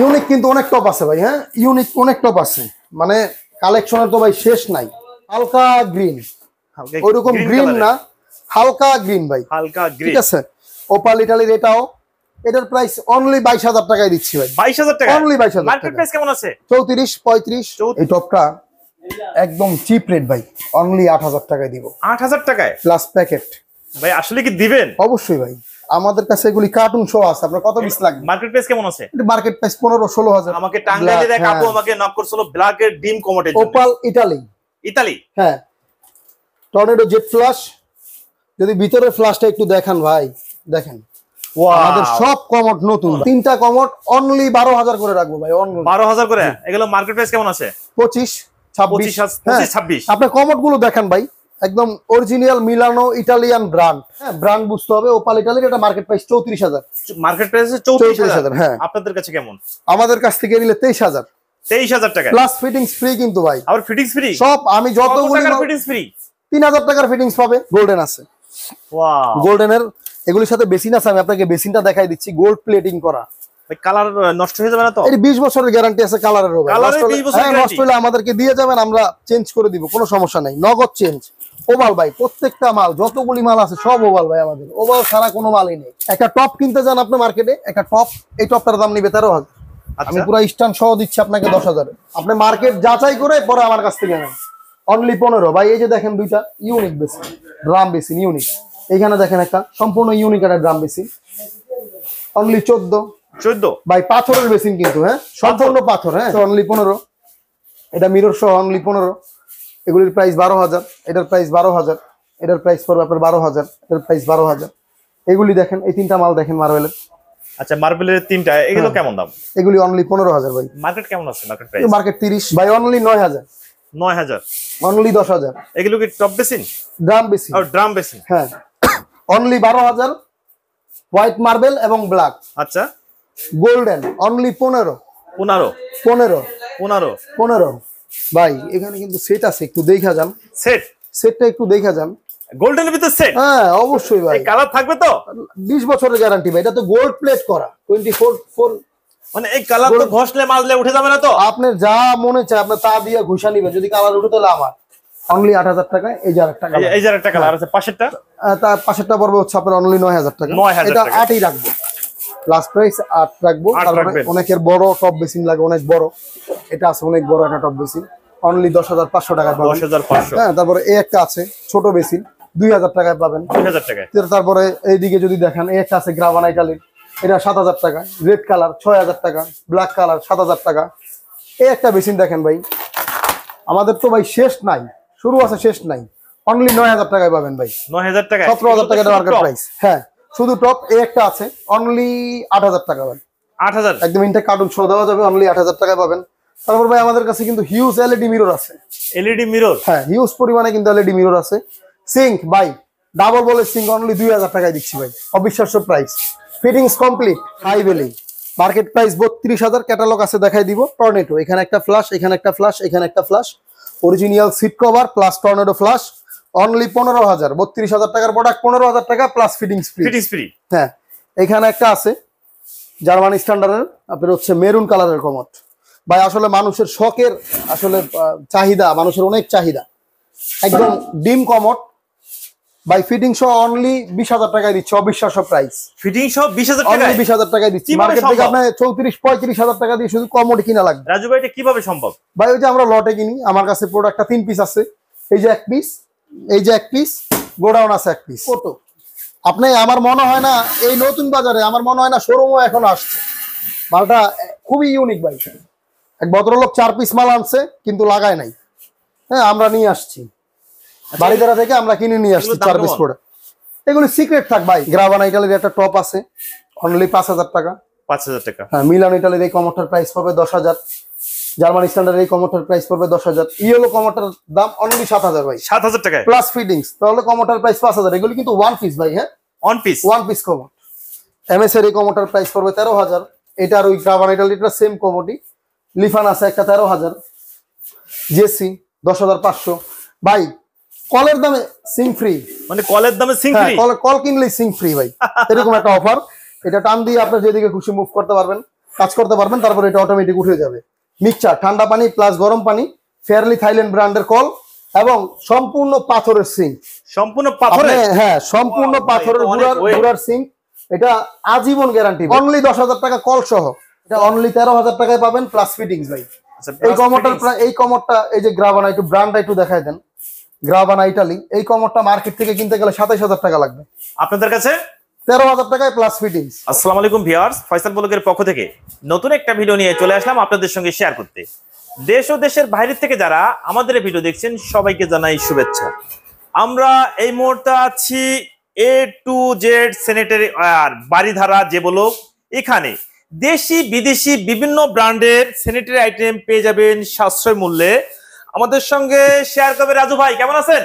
Unique কিন্তু অনেক top আছে ভাই হ্যাঁ ইউনিক অনেক টপ আছে মানে কালেকশনের তো ভাই শেষ নাই হালকা গ্রিন ওইরকম গ্রিন না হালকা গ্রিন ভাই হালকা গ্রিন ঠিক আছে ওপাল ইটালির এটাও এটার প্রাইস অনলি বাইশ হাজার টাকায় দিচ্ছি ভাই বাইশ হাজার টাকা অনলি বাইশ হাজার মার্কেট প্রাইস কেমন আছে চৌত্রিশ পঁয়ত্রিশ এই টপটা একদম চিপ রেট ভাই অনলি আট হাজার টাকায় দিব আট হাজার টাকায় প্লাস প্যাকেট ভাই আসলে কি দিবেন অবশ্যই ভাই আমাদের কাছে এগুলি কার্টুন শো আছে আপনার কত পিস লাগবে মার্কেট প্রাইস কেমন আছে মার্কেট প্রাইস 15 হাজার আমাকে টাঙ্গাইলে দেখ আপু আমাকে নক করছিল ব্ল্যাক এর ডিম কমোটের জন্য ওপাল ইতালি ইতালি হ্যাঁ টর্নেডো জেট ফ্লাশ যদি ভিতরে ফ্লাশটা একটু দেখেন ভাই দেখেন আমাদের সব কমট নতুন তিনটা কমট অনলি বারো হাজার করে রাখবো ভাই বারো হাজার করে এগুলো মার্কেট প্রাইস কেমন আছে 25 26 26 26 আপনি কমট গুলো দেখেন ভাই একদম অরিজিনাল মিলানো ইটালিয়ান ব্র্যান্ড হ্যাঁ ব্র্যান্ড বুঝতে হবে ওপাল ইটালির এটা মার্কেট প্রাইস চৌত্রিশ হাজার মার্কেট প্রাইস চৌত্রিশ হাজার হ্যাঁ আপনাদের কাছে কেমন আমাদের কাছ থেকে নিলে তেইশ হাজার টাকা প্লাস ফিটিংস ফ্রি কিন্তু ভাই ফ্রি সব আমি ফ্রি টাকার পাবে গোল্ডেন আছে গোল্ডেনের এগুলির সাথে বেসিন আছে আমি আপনাকে বেসিনটা দেখাই দিচ্ছি গোল্ড প্লেটিং করা কালার নষ্ট হয়ে যাবে না বছরের গ্যারান্টি আছে কালারের হবে নষ্ট হ্যাঁ, হলে আমাদেরকে দিয়ে যাবেন আমরা চেঞ্জ করে দিব কোনো সমস্যা নাই নগদ চেঞ্জ ওভাল ভাই প্রত্যেকটা মাল যতগুলি মাল আছে সব ওভাল ভাই আমাদের ওভাল ছাড়া কোনো মালই নেই একটা টপ কিনতে যান আপনি মার্কেটে একটা টপ এই টপটার দাম নিবে তেরো হাজার আচ্ছা। আমি পুরো স্টান সহ দিচ্ছি আপনাকে দশ হাজারে আপনি মার্কেট যাচাই করে পরে আমার কাছ থেকে নেন অনলি পনেরো ভাই এই যে দেখেন দুইটা unique basin drum basin unique এখানে দেখেন একটা সম্পূর্ণ ইউনিক একটা ড্রাম বেসিন অনলি চোদ্দ চোদ্দ ভাই পাথরের বেসিন কিন্তু হ্যাঁ সম্পূর্ণ পাথর হ্যাঁ অনলি আচ্ছা। পনেরো এটা মিরর সহ অনলি পনেরো এগুলির প্রাইস বারো হাজার এটার প্রাইস বারো হাজার এটার প্রাইস পড়বে আপনার বারো হাজার এটার প্রাইস বারো হাজার এগুলি দেখেন এই তিনটা মাল দেখেন মার্বেলের আচ্ছা মার্বেলের তিনটা এগুলো কেমন দাম এগুলি অনলি পনেরো হাজার ভাই মার্কেট কেমন আছে মার্কেট মার্কেট তিরিশ ভাই অনলি নয় হাজার নয় হাজার অনলি দশ হাজার এগুলো কি top basin drum basin drum basin হ্যাঁ অনলি বারো হাজার হোয়াইট মার্বেল এবং ব্ল্যাক আচ্ছা গোল্ডেন অনলি পনেরো পনেরো পনেরো পনেরো পনেরো ভাই এখানে কিন্তু সেট আছে একটু দেখা যান সেট সেটটা একটু দেখা যান ভিতর সেট হ্যাঁ অবশ্যই ভাই কালার থাকবে তো 20 বছরের গ্যারান্টি ভাই এটা তো গোল্ড প্লেট করা 24 4 মানে এই কালার তো ঘষলে মাজলে উঠে যাবে না তো আপনি যা মনে চায় আপনি তা দিয়ে ঘষা নিবেন যদি কালার উঠে তাহলে আমার অনলি 8000 টাকা এই এই হ্যাঁ। আছে পাশেরটা তার পাশেরটা পড়বে হচ্ছে আপনার অনলি 9000 টাকা এটা আটই রাখবো লাস্ট প্রাইস আট রাখবো অনেকের বড় টপ বেসিং লাগে অনেক বড় এটা আছে অনেক বড় একটা টপ বেসিং অনলি দশ হাজার পাঁচশো টাকা দশ হ্যাঁ তারপরে এ একটা আছে ছোট বেসিং দুই হাজার টাকায় পাবেন তারপরে এইদিকে যদি দেখেন এই একটা আছে গ্রাভানাই কালির এটা সাত হাজার টাকা রেড কালার ছয় হাজার টাকা ব্ল্যাক কালার সাত হাজার টাকা এই একটা বেসিন দেখেন ভাই আমাদের তো ভাই শেষ নাই শুরু আছে শেষ নাই অনলি নয় হাজার টাকায় পাবেন ভাই নয় হাজার টাকা সতেরো হাজার টাকা মার্কেট প্রাইস হ্যাঁ শুধু টপ এ একটা আছে অনলি আট হাজার টাকা পাবেন আট হাজার একদম ইনটেক কার্টুন শো দেওয়া যাবে অনলি আট হাজার টাকা পাবেন তারপর ভাই আমাদের কাছে কিন্তু হিউজ এলইডি মিরর আছে এলইডি মিরর e হ্যাঁ হিউজ পরিমাণে কিন্তু এলইডি মিরর e আছে সিঙ্ক বাই ডাবল বলে সিঙ্ক অনলি দুই হাজার টাকায় দিচ্ছি ভাই অবিশ্বাস্য price fittings complete high value market price বত্রিশ হাজার ক্যাটালগ আছে দেখাই দিব টর্নেটো এখানে একটা ফ্লাশ এখানে একটা ফ্লাশ এখানে একটা flush original seat cover plus tornado flush only পনেরো হাজার বত্রিশ হাজার টাকার প্রোডাক্ট পনেরো হাজার টাকা প্লাস ফিটিং হ্যাঁ এখানে একটা আছে জার্মান স্ট্যান্ডার্ডের আপনার হচ্ছে মেরুন কালারের কমট ভাই আসলে মানুষের শখের আসলে চাহিদা মানুষের অনেক চাহিদা একদম ডিম কমট বাই ফিটিং সহ অনলি বিশ হাজার টাকায় দিচ্ছে অবিশ্বাস্য প্রাইস ফিটিং সহ বিশ হাজার টাকা বিশ হাজার টাকায় দিচ্ছি মার্কেট থেকে আপনার চৌত্রিশ পঁয়ত্রিশ হাজার টাকা দিয়ে শুধু কমট কিনা লাগবে রাজু ভাই এটা কিভাবে সম্ভব ভাই ওই যে আমরা লটে কিনি আমার কাছে প্রোডাক্টটা তিন পিস আছে এই যে এক পিস এই যে এক পিস গোডাউন আছে এক পিস কত আপনি আমার মনে হয় না এই নতুন বাজারে আমার মনে হয় না শোরুমও এখন আসছে মালটা খুবই ইউনিক বাইক এক ভদ্রলোক চার পিস মাল আনছে কিন্তু লাগায় নাই হ্যাঁ আমরা নিয়ে আসছি আচ্ছা। দ্বারা থেকে আমরা কিনে নিয়ে আসছি চার পিস করে এগুলো সিক্রেট থাক ভাই গ্রাভান ইটালির একটা টপ আছে অনলি পাঁচ হাজার টাকা পাঁচ হাজার টাকা হ্যাঁ মিলান ইটালির এই কমরটার প্রাইস পাবে দশ হাজার জার্মান স্ট্যান্ডার্ড এই কমোটার প্রাইস পড়বে দশ হাজার ইয়েলো কমোটার দাম অনলি সাত হাজার ভাই সাত হাজার টাকা প্লাস ফিডিংস তাহলে কমোটার প্রাইস পাঁচ হাজার এগুলি কিন্তু ওয়ান পিস ভাই হ্যাঁ one piece one piece commode M S এর এই কমোটার প্রাইস পড়বে তেরো হাজার এটা আর ওই কাভার এটা সেম কমোটি লিফান আছে একটা তেরো হাজার জেসি দশ হাজার পাঁচশো ভাই কলের দামে সিম ফ্রি মানে কলের দামে সিম ফ্রি হ্যাঁ, কল কিনলেই সিম ফ্রি ভাই এরকম একটা অফার এটা টান দিয়ে আপনি যেদিকে খুশি মুভ করতে পারবেন কাজ করতে পারবেন তারপর এটা অটোমেটিক উঠে যাবে মিক্সচার ঠান্ডা পানি প্লাস গরম পানি ফেয়ারলি থাইল্যান্ড ব্র্যান্ডের কল এবং সম্পূর্ণ পাথরের সিঙ্ক সম্পূর্ণ পাথরের হ্যাঁ সম্পূর্ণ পাথরের গুড়ার সিঙ্ক এটা আজীবন গ্যারান্টি অনলি দশ হাজার টাকা কল সহ এটা অনলি তেরো হাজার টাকায় পাবেন প্লাস ফিটিংস ভাই আচ্ছা, এই কমরটার এই কমরটা এই যে গ্রাভানা একটু ব্র্যান্ডটা একটু দেখায় দেন গ্রাভানা ইটালি এই কমরটা মার্কেট থেকে কিনতে গেলে সাতাইশ হাজার টাকা লাগবে আপনাদের কাছে তেরো হাজার টাকায় প্লাস ফিটিংস আসসালামু আলাইকুম পক্ষ থেকে নতুন একটা ভিডিও নিয়ে চলে আসলাম আপনাদের সঙ্গে শেয়ার করতে দেশ ও দেশের থেকে যারা আমাদের ভিডিও দেখছেন সবাইকে জানাই শুভেচ্ছা আমরা এই মুহূর্তে আছি এ টু জেড বাড়িধারা যে বলুক এখানে দেশি বিদেশি বিভিন্ন ব্র্যান্ডের স্যানিটারি আইটেম পেয়ে যাবেন সাশ্রয় মূল্যে আমাদের সঙ্গে শেয়ার করবে রাজু ভাই কেমন আছেন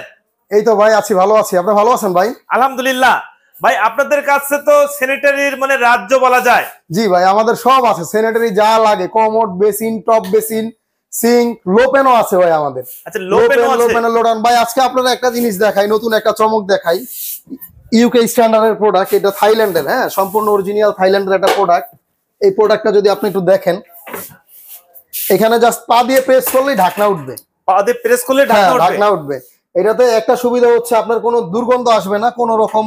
এই তো ভাই আছি ভালো আছি আপনি ভালো আছেন ভাই আলহামদুলিল্লাহ ভাই আপনাদের কাছে তো সেনেটারির মানে রাজ্য বলা যায় জি ভাই আমাদের সব আছে সেনেটারি যা লাগে commode basin top basin sink লোপেনও আছে ভাই আমাদের আচ্ছা, একটা জিনিস দেখাই নতুন একটা চমক দেখাই ইউকে স্ট্যান্ডার্ডের প্রোডাক্ট এটা থাইল্যান্ডের হ্যাঁ সম্পূর্ণ থাইল্যান্ডের একটা প্রোডাক্ট এই প্রোডাক্টটা যদি আপনি একটু দেখেন এখানে জাস্ট পা দিয়ে প্রেস করলেই ঢাকনা উঠবে পা দিয়ে প্রেস করলে হ্যাঁ, ঢাকনা উঠবে এটাতে একটা সুবিধা হচ্ছে আপনার কোনো দুর্গন্ধ আসবে না কোনো রকম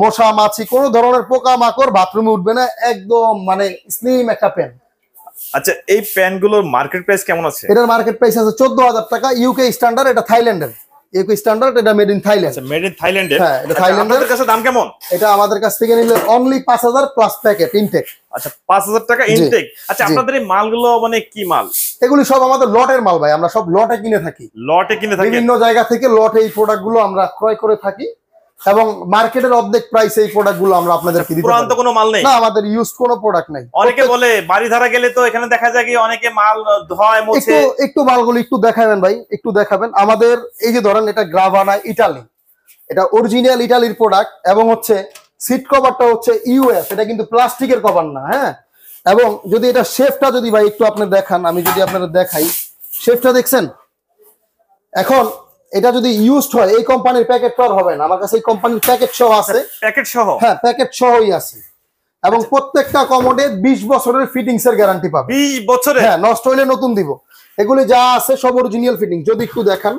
মশা মাছি কোন ধরনের পোকা মাকড় বাথরুমে উঠবে না একদম মানে স্লিম একটা প্যান্ট আচ্ছা এই গুলোর মার্কেট প্রাইস কেমন আছে এটার মার্কেট প্রাইস আছে চোদ্দ হাজার টাকা ইউকে স্ট্যান্ডার্ড এটা থাইল্যান্ডের ইউকে স্ট্যান্ডার্ড এটা made in Thailand made in Thailand হ্যাঁ এটা থাইল্যান্ডের আচ্ছা, কাছে দাম কেমন এটা আমাদের কাছ থেকে নিলে অনলি 5000 প্লাস প্যাকেট ইনটেক আচ্ছা 5000 টাকা ইনটেক আচ্ছা আপনাদের এই মালগুলো মানে কি মাল এগুলি সব আমাদের লটের মাল ভাই আমরা সব লটে কিনে থাকি লটে কিনে থাকি বিভিন্ন জায়গা থেকে লটে এই প্রোডাক্ট গুলো আমরা ক্রয় করে থাকি এবং মার্কেটের অর্ধেক প্রাইস এই গুলো আমরা আপনাদেরকে দিতে পুরান্ত কোনো মাল নেই না আমাদের ইউজ কোনো প্রোডাক্ট নাই অনেকে বলে বাড়ি ধারা গেলে তো এখানে দেখা যায় কি অনেকে মাল ধয় মোছে একটু একটু মালগুলো একটু দেখাবেন ভাই একটু দেখাবেন আমাদের এই যে ধরেন এটা গ্রাভানা ইটালি এটা অরিজিনাল ইটালির প্রোডাক্ট এবং হচ্ছে সিট কভারটা হচ্ছে ইউএস এটা কিন্তু প্লাস্টিকের কভার না হ্যাঁ এবং যদি এটা শেফটা যদি ভাই একটু আপনি দেখান আমি যদি আপনাদের দেখাই শেফটা দেখছেন এখন এটা যদি ইউজড হয় এই কোম্পানির প্যাকেট তো আর হবে না আমার কাছে এই কোম্পানির প্যাকেট সহ আছে প্যাকেট সহ হ্যাঁ প্যাকেট সহই আছে এবং আচ্ছা। প্রত্যেকটা কমোডে 20 বছরের ফিটিংস এর গ্যারান্টি পাবে 20 বছরের হ্যাঁ নষ্ট হলে নতুন দিব এগুলি যা আছে সব অরিজিনাল ফিটিং যদি একটু দেখান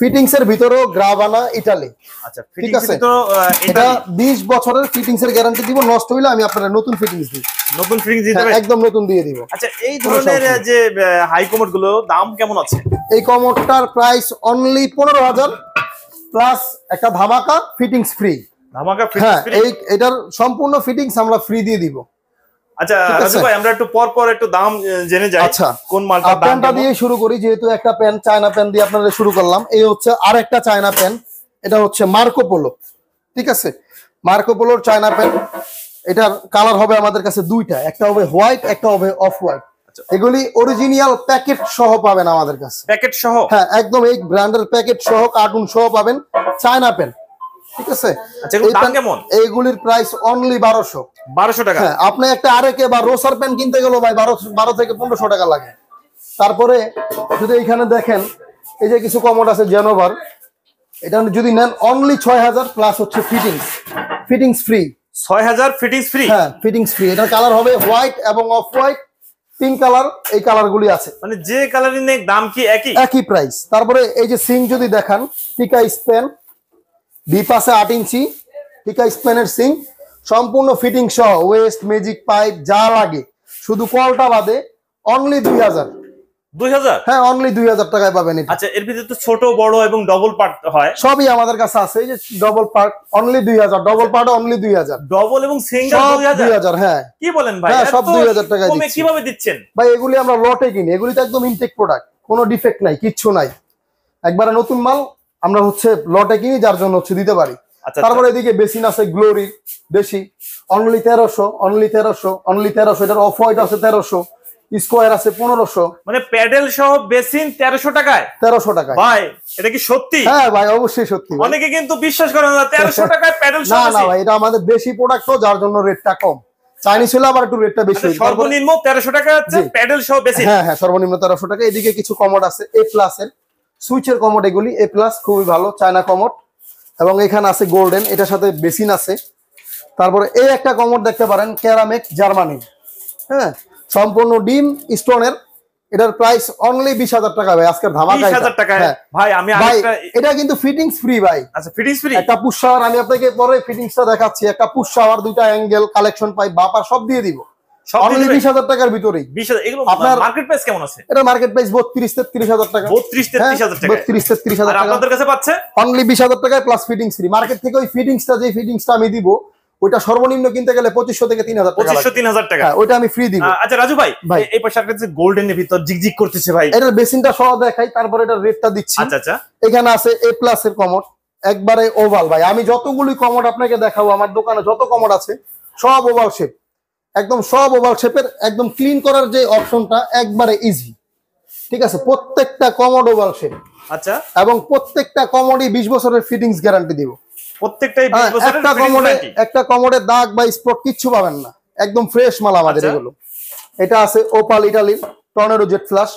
ফিটিংস এর ভিতরেও গ্রাভানা ইটালি আচ্ছা ঠিক আছে এটা 20 বছরের ফিটিংস গ্যারান্টি দিব নষ্ট হইলে আমি আপনাদের নতুন ফিটিংস দিই নতুন ফিটিংস দিতে হ্যাঁ, একদম নতুন দিয়ে দিব আচ্ছা এই ধরনের যে হাই কমোড গুলো দাম কেমন আছে এই কমোডটার প্রাইস অনলি প্লাস একটা ধামাকা ফিটিংস ফ্রি ধামাকা হ্যাঁ এই এটার সম্পূর্ণ ফিটিংস আমরা ফ্রি দিয়ে দিবো আচ্ছা, আচ্ছা। চায়না প্যান দিয়ে শুরু করলাম এই হচ্ছে আর একটা চায়না এটা হচ্ছে মার্কো পোলো ঠিক আছে মার্কো পোলোর চায়না এটার কালার হবে আমাদের কাছে দুইটা একটা হবে হোয়াইট একটা হবে অফ হোয়াইট আচ্ছা। এগুলি প্যাকেট সহ পাবেন আমাদের কাছে প্যাকেট সহ হ্যাঁ একদম এই ব্র্যান্ডের প্যাকেট সহ পাবেন চায়না ঠিক আছে আচ্ছা, কেমন এইগুলির প্রাইস অনলি বারোশো বারোশো টাকা হ্যাঁ আপনি একটা আরেকে বা রোসার পেন কিনতে গেল ভাই বারো বারো থেকে পনেরোশো টাকা লাগে তারপরে যদি এখানে দেখেন এই যে কিছু কমোড আছে জেনোভার এটা যদি নেন অনলি ছয় হাজার প্লাস হচ্ছে ফিটিংস ফিটিংস ফ্রি হাজার ফিটিংস ফ্রি হ্যাঁ ফিটিংস ফ্রি এটার কালার হবে হোয়াইট এবং অফ হোয়াইট কালার এই কালারগুলি আছে মানে যে কালারই নেই দাম কি একই একই প্রাইস তারপরে এই যে সিং যদি দেখান টিকা স্পেন বিপাশে আট ইঞ্চি টিকা স্পেনের সিং সম্পূর্ণ ফিটিং সহ ওয়েস্ট ম্যাজিক পাইপ যা লাগে শুধু কলটা বাদে অনলি দুই হাজার হ্যাঁ অনলি দুই হাজার পাবেন আচ্ছা, এর ডবল সবই আমাদের কাছে আছে ডবল পার্ট অনলি দুই হাজার ডবল পার্ট অনলি দুই হাজার ডবল এবং হ্যাঁ, হ্যাঁ সব দুই হাজার টাকায় এগুলি আমরা লটে কিনি এগুলি তো একদম ইনটেক প্রোডাক্ট কোনো ডিফেক্ট নাই কিচ্ছু নাই একবারে নতুন মাল আমরা হচ্ছে লটে কিনি যার জন্য হচ্ছে দিতে পারি আচ্ছা, আচ্ছা। তারপরে এদিকে বেসিন আছে গ্লোরি বেশি অনলি তেরোশো অনলি তেরোশো অনলি তেরোশো এটার অফ হোয়াইট আছে তেরোশো স্কোয়ার আছে পনেরোশো মানে প্যাডেল সহ বেসিন তেরোশো টাকায় তেরোশো টাকায় ভাই এটা কি সত্যি হ্যাঁ ভাই অবশ্যই সত্যি অনেকে কিন্তু বিশ্বাস করে না তেরোশো টাকায় প্যাডেল না না ভাই এটা আমাদের দেশি প্রোডাক্ট তো যার জন্য রেটটা কম চাইনিজ হলে আবার একটু রেটটা বেশি আচ্ছা, সর্বনিম্ন তেরোশো টাকা হচ্ছে প্যাডেল সহ বেশি হ্যাঁ হ্যাঁ সর্বনিম্ন তেরোশো টাকা এদিকে কিছু কমোড আছে এ প্লাসের সুইচের কমোড এগুলি এ প্লাস খুবই ভালো চায়না কমোড এবং এখানে আছে গোল্ডেন এটার সাথে বেসিন আছে তারপরে এই একটা কমোড দেখতে পারেন ক্যারামেক জার্মানির হ্যাঁ সম্পূর্ণ ডিম স্টোনের এটার প্রাইস অনলি বিশ হাজার টাকা ভাই আজকে হাজার টাকা হ্যাঁ। ভাই আমি ভাই এটা কিন্তু ফিটিংস ফ্রি ভাই আচ্ছা ফিটিংস ফ্রি একটা পুষ শাওয়ার আমি আপনাকে পরে ফিটিংসটা দেখাচ্ছি একটা পুষ শাওয়ার দুইটা অ্যাঙ্গেল কালেকশন পাই বাপা সব দিয়ে দিব মার্কেট প্রাইস হাজার ফিটিংস হ্যাঁ, আমি দিব ওইটা সর্বনিম্ন কিনতে গেলে পঁচিশশো থেকে তিন হাজার পঁচিশশো তিন হাজার টাকা হ্যাঁ, ওইটা আমি ফ্রি দিব আচ্ছা রাজু ভাই ভাই এই পাশে গোল্ডেন এর ভিতর জিকজিক করতেছে ভাই এটার বেসিনটা সহ দেখাই তারপর এটা রেটটা দিচ্ছি আচ্ছা, আচ্ছা। এখানে আছে এ প্লাস এর কমট একবারে ওভাল ভাই আমি যতগুলি কমট আপনাকে দেখাবো আমার দোকানে যত কমট আছে সব ওভাল শেপ একদম সব ওভাল শেপের একদম ক্লিন করার যে অপশনটা একবারে ইজি ঠিক আছে প্রত্যেকটা কমোড ওভাল শেপ আচ্ছা এবং প্রত্যেকটা কমোডই 20 বছরের ফিটিংস গ্যারান্টি দিব প্রত্যেকটাই 20 হ্যাঁ, বছরের একটা কমোডে একটা কমোডে দাগ বা স্পট কিছু পাবেন না একদম ফ্রেশ মাল আমাদের আচ্ছা। এগুলো এটা আছে Opal Italy tornado jet flush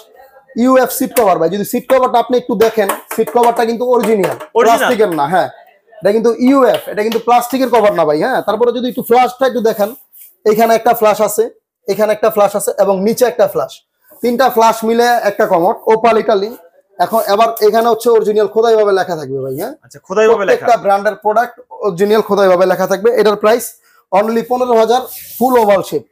UF seat cover ভাই যদি সিট কভারটা আপনি একটু দেখেন সিট কভারটা কিন্তু অরিজিনাল প্লাস্টিকের না হ্যাঁ এটা কিন্তু ইউএফ এটা কিন্তু প্লাস্টিকের কভার না ভাই হ্যাঁ তারপরে যদি একটু ফ্লাশটা একটু দেখেন এখানে একটা ফ্ল্যাশ আছে এখানে একটা ফ্ল্যাশ আছে এবং নিচে একটা ফ্ল্যাশ তিনটা ফ্ল্যাশ মিলে একটা কমট ওপাল ইটালি এখন এবার এখানে হচ্ছে অরিজিনাল খোদাই ভাবে লেখা থাকবে ভাই হ্যাঁ আচ্ছা খোদাই ভাবে লেখা একটা ব্র্যান্ডের প্রোডাক্ট অরিজিনাল খোদাই ভাবে লেখা থাকবে এটার price only 15000 full oval shape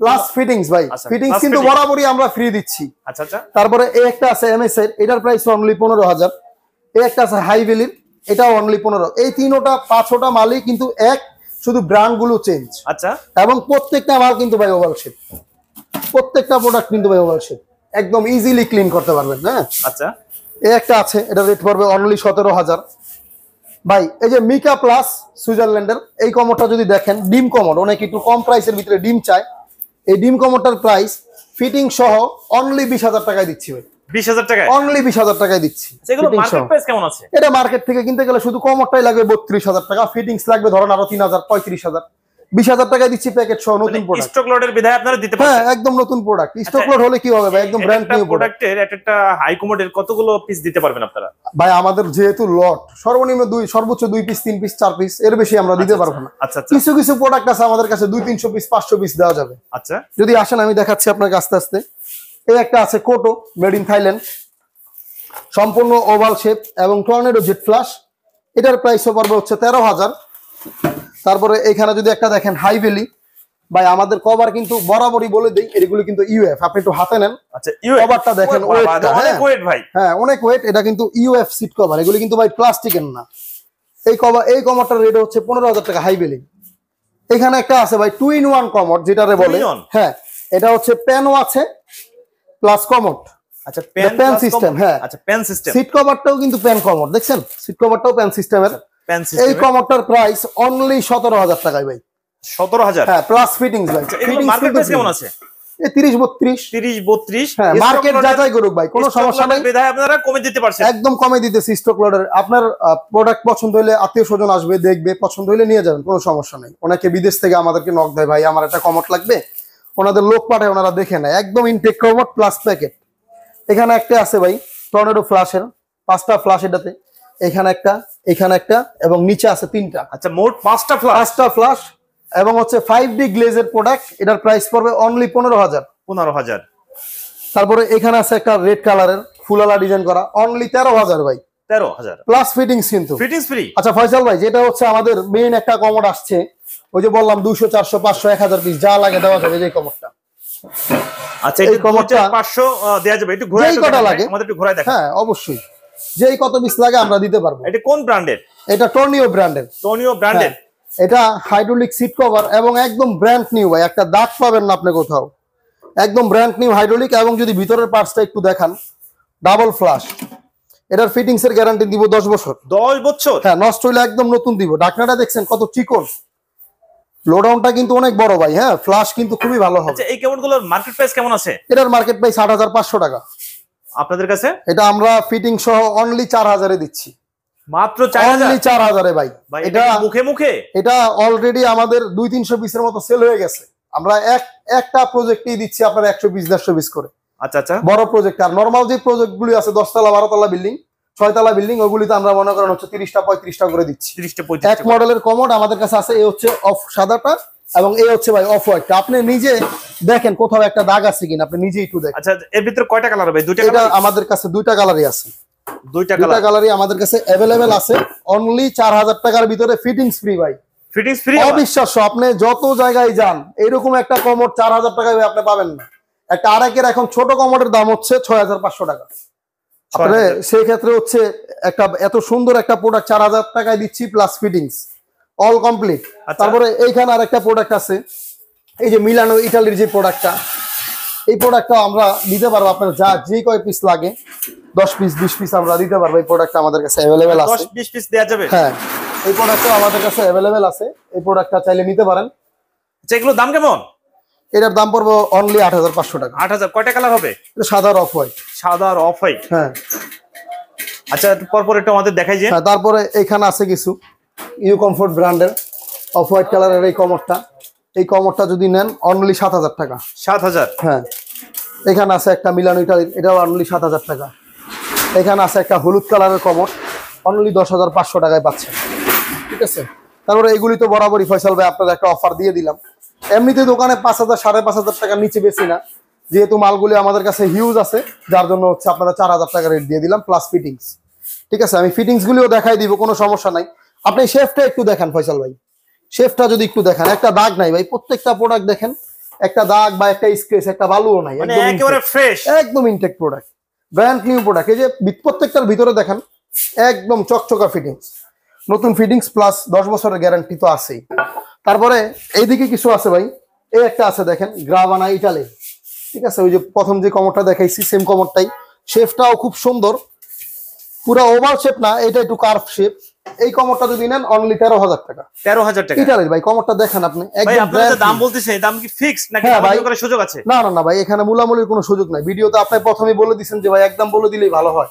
plus fittings ভাই ফিটিংস আচ্ছা, কিন্তু বরাবরই আমরা ফ্রি দিচ্ছি আচ্ছা আচ্ছা তারপরে এই একটা আছে এমএস এর এটার প্রাইস অনলি 15000 এই একটা আছে হাই হাইভেলির এটা অনলি 15 এই তিনোটা পাঁচটা মালই কিন্তু এক শুধু ব্র্যান্ড গুলো চেঞ্জ আচ্ছা এবং প্রত্যেকটা মাল কিন্তু ভাই ওভাল শেপ প্রত্যেকটা প্রোডাক্ট কিন্তু ভাই ওভাল শেপ একদম ইজিলি ক্লিন করতে পারবেন হ্যাঁ আচ্ছা এই একটা আছে এটা রেট পড়বে অনলি সতেরো হাজার ভাই এই যে মিকা প্লাস সুইজারল্যান্ডের এই কমরটা যদি দেখেন ডিম কমর অনেক একটু কম প্রাইসের ভিতরে ডিম চায় এই ডিম কমরটার প্রাইস ফিটিং সহ অনলি বিশ হাজার টাকায় দিচ্ছি ভাই অনলি দিচ্ছি সেগুলো আচ্ছা, এটা মার্কেট থেকে কিনতে গেলে শুধু লাগবে টাকা ফিটিংস লাগবে আরো দিচ্ছি প্যাকেট নতুন স্টক মানে আপনারা দিতে হ্যাঁ, একদম নতুন প্রোডাক্ট আচ্ছা, স্টক হলে কি হবে একদম কতগুলো পিস দিতে পারবেন আপনারা ভাই আমাদের যেহেতু লট সর্বনিম্ন দুই সর্বোচ্চ দুই পিস তিন পিস চার পিস এর বেশি আমরা দিতে আচ্ছা, পারবো না আচ্ছা কিছু কিছু প্রোডাক্ট আছে আমাদের কাছে দুই তিনশো পিস পাঁচশো পিস দেওয়া যাবে আচ্ছা যদি আসেন আমি দেখাচ্ছি আপনাকে আস্তে আস্তে এই একটা আছে কোটো মেড ইন থাইল্যান্ড সম্পূর্ণ ওভাল শেপ এবং টর্নেডো জেট ফ্লাশ এটার প্রাইস পড়বে হচ্ছে তেরো হাজার তারপরে এখানে যদি একটা দেখেন হাই ভ্যালি ভাই আমাদের কভার কিন্তু বরাবরই বলে দিই এগুলো কিন্তু ইউএফ আপনি একটু হাতে নেন কভারটা আচ্ছা, দেখেন হ্যাঁ।, হ্যাঁ অনেক ওয়েট এটা কিন্তু ইউএফ সিট কভার এগুলো কিন্তু ভাই প্লাস্টিকের না এই কভার এই কমারটার রেট হচ্ছে পনেরো হাজার টাকা হাই ভ্যালি এখানে একটা আছে ভাই টু ইন ওয়ান কমর যেটারে বলে হ্যাঁ এটা হচ্ছে প্যানও আছে প্লাস কমোড আচ্ছা প্যান প্যান সিস্টেম হ্যাঁ আচ্ছা প্যান সিস্টেম সিট কভারটাও কিন্তু প্যান কমোড দেখছেন সিট কভারটাও প্যান সিস্টেমের প্যান সিস্টেম এই কমোডটার প্রাইস অনলি 17000 হাজার টাকায় ভাই 17000 হ্যাঁ প্লাস ফিটিংস ভাই ফিটিংস আচ্ছা, কেমন আছে 30 32 30 32 হ্যাঁ মার্কেট যাচাই করুক ভাই কোনো সমস্যা নাই বিধায় আপনারা কমে দিতে পারছেন একদম কমে দিতে স্টক লডার আপনার প্রোডাক্ট পছন্দ হলে আত্মীয় স্বজন আসবে দেখবে পছন্দ হলে নিয়ে যাবেন কোনো সমস্যা নাই অনেকে বিদেশ থেকে আমাদেরকে নক দেয় ভাই আমার একটা কমট লাগবে ওনাদের লোক পাঠায় ওনারা দেখে নেয় একদম ইনটেক কভার প্লাস প্যাকেট এখানে একটা আছে ভাই টর্নেডো ফ্লাশের পাঁচটা ফ্লাশ এটাতে এখানে একটা এখানে একটা এবং নিচে আছে তিনটা আচ্ছা মোট পাঁচটা ফ্লাশ পাঁচটা ফ্লাশ এবং হচ্ছে ফাইভ ডি গ্লেজের প্রোডাক্ট এটার প্রাইস পড়বে অনলি পনেরো হাজার পনেরো হাজার তারপরে এখানে আছে একটা রেড কালারের ফুলালা ডিজাইন করা অনলি তেরো হাজার ভাই তেরো হাজার প্লাস ফিটিংস কিন্তু ফিটিংস ফ্রি আচ্ছা ফয়সাল ভাই যেটা হচ্ছে আমাদের মেইন একটা কমোড আসছে ওই যে বললাম দুশো চারশো পাঁচশো এক হাজার পিস যা লাগে দেওয়া যাবে আচ্ছা, যে কমরটা পাঁচশো হ্যাঁ, অবশ্যই যেই কত পিস লাগে দিতে ব্র্যান্ডের এটা হাইড্রোলিক সিট কভার এবং একদম ব্র্যান্ড নিউ ভাই একটা দাগ পাবেন না আপনি কোথাও একদম ব্র্যান্ড নিউ হাইড্রোলিক এবং যদি ভিতরের পার্টসটা একটু দেখান ডাবল ফ্লাশ এটার ফিটিংস এর গ্যারান্টি দিব দশ বছর দশ বছর হ্যাঁ নষ্ট হইলে একদম নতুন দিব ডাকনাটা দেখছেন কত চিকন লোডাউনটা কিন্তু অনেক বড় ভাই হ্যাঁ ফ্লাশ কিন্তু খুবই ভালো হবে আচ্ছা, এই কেবলগুলোর মার্কেট প্রাইস কেমন আছে এটার মার্কেট প্রাইস আট হাজার পাঁচশো টাকা আপনাদের কাছে এটা আমরা ফিটিং সহ অনলি চার হাজারে দিচ্ছি মাত্র চার হাজারে ভাই এটা মুখে মুখে এটা অলরেডি আমাদের দুই তিনশো পিসের মতো সেল হয়ে গেছে আমরা এক একটা প্রজেক্টই দিচ্ছি আপনার একশো পিস দেড়শো পিস করে আচ্ছা আচ্ছা বড় প্রজেক্ট আর নরমাল যে প্রজেক্ট গুলি আছে দশতলা বারোতলা বিল্ডিং ছয়তলা বিল্ডিং ওগুলিতে আমরা মনে করেন হচ্ছে তিরিশটা পঁয়ত্রিশটা করে দিচ্ছি এক মডেলের কমোড আমাদের কাছে আছে এই হচ্ছে অফ সাদাটা এবং এই হচ্ছে ভাই অফ হোয়াইটটা আপনি নিজে দেখেন কোথাও একটা দাগ আছে কিনা আপনি নিজেই একটু দেখেন আচ্ছা এর ভিতরে কয়টা কালার ভাই দুইটা এটা আমাদের কাছে দুইটা কালারই আছে দুইটা কালার কালারই আমাদের কাছে अवेलेबल আছে অনলি 4000 টাকার ভিতরে ফিটিংস ফ্রি ভাই ফিটিংস ফ্রি অবিশ্বাস্য আপনি যত জায়গায় যান এরকম একটা কমোড 4000 টাকায় আপনি পাবেন না একটা আরেকের এখন ছোট কমোডের দাম হচ্ছে 6500 টাকা আপনারা সেই ক্ষেত্রে হচ্ছে একটা এত সুন্দর একটা প্রোডাক্ট চার হাজার টাকায় দিচ্ছি প্লাস ফিটিংস অল কমপ্লিট তারপরে এইখানে আর একটা প্রোডাক্ট আছে এই যে মিলানো ইটালির যে প্রোডাক্টটা এই প্রোডাক্টটা আমরা দিতে পারবো আপনার যা যে কয় পিস লাগে দশ পিস বিশ পিস আমরা দিতে পারবো এই প্রোডাক্ট আমাদের কাছে অ্যাভেলেবেল আছে বিশ পিস দেওয়া যাবে হ্যাঁ এই প্রোডাক্টটা আমাদের কাছে অ্যাভেলেবেল আছে এই প্রোডাক্টটা চাইলে নিতে পারেন আচ্ছা, এগুলোর দাম কেমন এটার দাম পড়বে অনলি আট হাজার পাঁচশো টাকা আট হাজার কয়টা কালার হবে সাদার অফ হোয়াইট সাদা অফ হোয়াইট হ্যাঁ আচ্ছা পরপর একটু আমাদের দেখাই যে হ্যাঁ, তারপরে এখানে আছে কিছু ইউ কমফোর্ট ব্র্যান্ডের অফ হোয়াইট কালারের এই কমরটা এই কমরটা যদি নেন অনলি সাত হাজার টাকা সাত হাজার হ্যাঁ এখানে আছে একটা মিলানো ইটালির এটাও অনলি সাত হাজার টাকা এখানে আছে একটা হলুদ কালারের কমর অনলি দশ হাজার পাঁচশো টাকায় পাচ্ছে ঠিক আছে তারপরে এগুলি তো বরাবরই ফয়সাল ভাই আপনার একটা অফার দিয়ে দিলাম এমনিতে দোকানে পাঁচ হাজার সাড়ে পাঁচ হাজার টাকার নিচে বেশি না যেহেতু মালগুলি আমাদের কাছে হিউজ আছে যার জন্য হচ্ছে আপনারা চার হাজার টাকা রেট দিয়ে দিলাম প্লাস ফিটিংস ঠিক আছে আমি ফিটিংসগুলিও দেখাই দিব কোনো সমস্যা নাই আপনি শেফটা একটু দেখেন ফয়সাল ভাই শেফটা যদি একটু দেখেন একটা দাগ নাই ভাই প্রত্যেকটা প্রোডাক্ট দেখেন একটা দাগ বা একটা স্ক্রেচ একটা বালুও নাই মানে একদম intact product brand new product এই যে প্রত্যেকটার ভিতরে দেখেন একদম চকচকা ফিটিংস নতুন ফিটিংস প্লাস দশ বছরের গ্যারান্টি তো আছেই তারপরে এইদিকে কিছু আছে ভাই এই একটা আছে দেখেন গ্রাভানা ইটালি ঠিক আছে ওই যে প্রথম যে কমরটা দেখাইছি সেম কমরটাই শেপটাও খুব সুন্দর পুরো ওভার শেপ না এটা একটু কার্ভ শেপ এই কমরটা যদি নেন অনলি তেরো হাজার টাকা তেরো হাজার টাকা ইটালির ভাই কমরটা দেখেন আপনি দাম বলতেছেন দাম কি ফিক্সড নাকি হ্যাঁ সুযোগ আছে না না না ভাই এখানে মূলামূলির কোনো সুযোগ নাই ভিডিওতে আপনি প্রথমে বলে দিচ্ছেন যে ভাই একদম বলে দিলেই ভালো হয়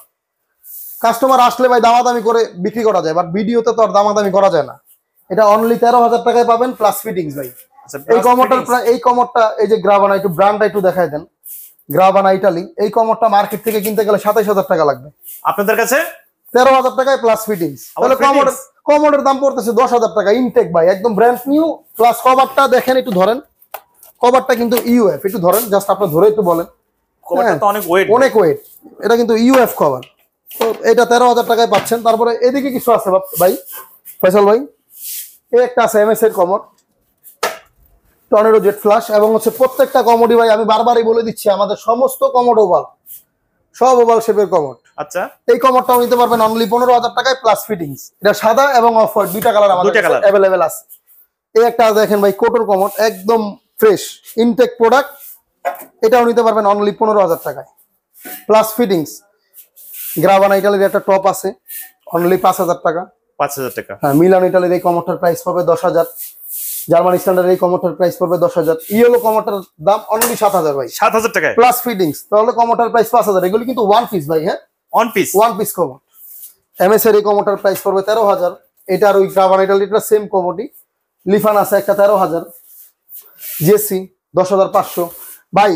কাস্টমার আসলে ভাই দামাদামি করে বিক্রি করা যায় বাট ভিডিওতে তো আর দামাদামি করা যায় না এটা অনলি তেরো হাজার টাকায় পাবেন প্লাস ফিটিংস ভাই আচ্ছা, এই কমরটার এই কমরটা এই যে গ্রাবানা একটু ব্র্যান্ডটা একটু দেখায় দেন গ্রাভানা ইটালি এই কমরটা মার্কেট থেকে কিনতে গেলে সাতাইশ হাজার টাকা লাগবে আপনাদের কাছে তেরো হাজার টাকায় প্লাস ফিটিংস তাহলে কমর কমরের দাম পড়তেছে দশ হাজার টাকা ইনটেক ভাই একদম ব্র্যান্ড নিউ প্লাস কভারটা দেখেন একটু ধরেন কভারটা কিন্তু ইউএফ একটু ধরেন জাস্ট আপনি ধরে একটু বলেন হ্যাঁ, অনেক ওয়েট অনেক ওয়েট এটা কিন্তু ইউএফ কভার তো এটা তেরো হাজার টাকায় পাচ্ছেন তারপরে এদিকে কিছু আছে ভাই ফেসল ভাই এই একটা আছে এমএস এর কমর টর্নেডো জেট ফ্লাশ এবং হচ্ছে প্রত্যেকটা কমোডি ভাই আমি বারবারই বলে দিচ্ছি আমাদের সমস্ত কমোড ওভাল সব ওভাল শেপের কমোড আচ্ছা এই কমোডটাও নিতে পারবেন অনলি পনেরো হাজার টাকায় প্লাস ফিটিংস এটা সাদা এবং অফ হোয়াইট দুইটা কালার আমাদের অ্যাভেলেবেল আছে এই একটা দেখেন ভাই কোটোর কমোড একদম ফ্রেশ ইনটেক প্রোডাক্ট এটাও নিতে পারবেন অনলি পনেরো হাজার টাকায় প্লাস ফিটিংস গ্রাবানা ইটালির একটা টপ আছে অনলি পাঁচ হাজার টাকা পাঁচ হাজার টাকা হ্যাঁ মিলান ইটালির এই কমোটার প্রাইস পাবে দশ হাজার জার্মান স্ট্যান্ডার্ড এই কমোটার প্রাইস পড়বে দশ হাজার ইয়েলো কমোটার দাম অনলি সাত হাজার ভাই সাত হাজার টাকা প্লাস ফিটিংস তাহলে কমোটার প্রাইস পাঁচ হাজার এগুলি কিন্তু ওয়ান পিস ভাই হ্যাঁ one piece one piece commode MS এর এই কমোটার প্রাইস পড়বে তেরো হাজার এটা আর ওই কাবার এটা সেম কমোটি লিফান আছে একটা তেরো হাজার জেসি দশ হাজার পাঁচশো ভাই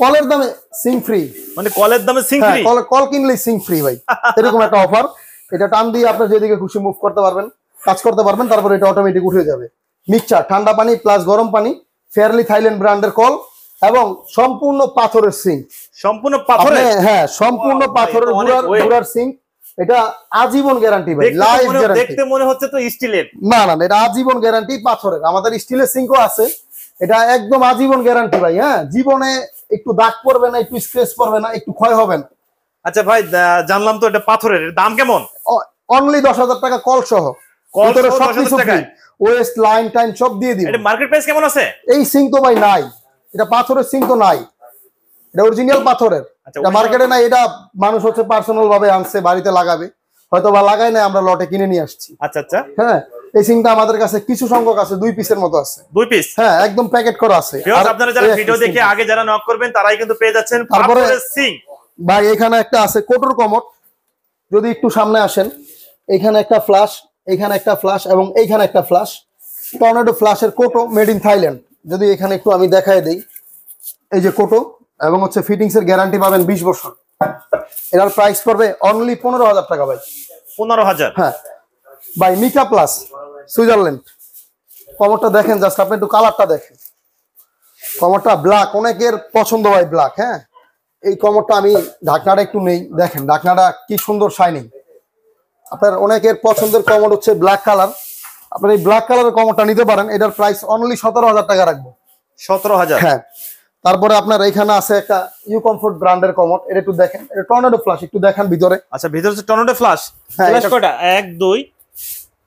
কলের দামে সিম ফ্রি মানে কলের দামে সিম ফ্রি হ্যাঁ, কল কিনলেই সিম ফ্রি ভাই এরকম একটা অফার এটা টান দিয়ে আপনি যেদিকে খুশি মুভ করতে পারবেন কাজ করতে পারবেন তারপর এটা অটোমেটিক উঠে যাবে মিক্সচার ঠান্ডা পানি প্লাস গরম পানি ফেয়ারলি থাইল্যান্ড ব্র্যান্ডের কল এবং সম্পূর্ণ পাথরের সিঙ্ক সম্পূর্ণ পাথরের হ্যাঁ সম্পূর্ণ পাথরের গুড়ার গুড়ার সিঙ্ক এটা আজীবন গ্যারান্টি ভাই লাইফ গ্যারান্টি দেখতে মনে হচ্ছে তো স্টিলের না না এটা আজীবন গ্যারান্টি পাথরের আমাদের স্টিলের সিঙ্কও আছে এটা একদম আজীবন গ্যারান্টি ভাই হ্যাঁ জীবনে একটু দাগ পড়বে না একটু স্ক্রেচ পড়বে না একটু ক্ষয় হবে না আচ্ছা ভাই জানলাম তো এটা পাথরের দাম কেমন অনলি দশ হাজার টাকা কল সহ ওয়েস্ট লাইন দিয়ে এই সিং নাই এটা পাথরের সিং তো নাই এটা পাথরের মার্কেটে আচ্ছা, নাই এটা মানুষ হচ্ছে পার্সোনাল ভাবে আনছে বাড়িতে লাগাবে আমরা লটে কিনে নিয়ে আসছি আচ্ছা, আচ্ছা। হ্যাঁ এই আমাদের কাছে কিছু সংখ্যক আছে দুই পিসের মতো আছে দুই পিস হ্যাঁ একদম প্যাকেট করা আছে দেখে আগে যারা নক করবেন তারাই কিন্তু পেয়ে যাচ্ছেন তারপরে সিং ভাই এখানে একটা আছে কোটর কমট যদি একটু সামনে আসেন এখানে একটা ফ্লাশ এখানে একটা ফ্লাশ এবং এইখানে একটা ফ্লাশ টর্নেডো ফ্লাশের কোটো মেড ইন থাইল্যান্ড যদি এখানে একটু আমি দেখাই দিই এই যে কোটো এবং হচ্ছে ফিটিংসের গ্যারান্টি পাবেন বিশ বছর এটার প্রাইস পড়বে অনলি পনেরো হাজার টাকা ভাই পনেরো হাজার হ্যাঁ ভাই মিকা প্লাস সুইজারল্যান্ড কমরটা দেখেন জাস্ট আপনি একটু কালারটা দেখেন কমরটা ব্ল্যাক অনেকের পছন্দ হয় ব্ল্যাক হ্যাঁ এই কমরটা আমি ঢাকনাটা একটু নেই দেখেন ঢাকনাটা কি সুন্দর শাইনিং আপনার অনেকের পছন্দের কমর হচ্ছে ব্ল্যাক কালার আপনার এই ব্ল্যাক কালারের কমরটা নিতে পারেন এটার প্রাইস অনলি সতেরো হাজার টাকা রাখবো সতেরো হাজার হ্যাঁ তারপরে আপনার এখানে আছে একটা ইউ কমফোর্ট ব্র্যান্ডের কমর এটা একটু দেখেন এটা টর্নেডো ফ্লাশ একটু দেখেন ভিতরে আচ্ছা ভিতরে হচ্ছে টর্নেডো ফ্লাশ ফ্লাশ কটা এক দুই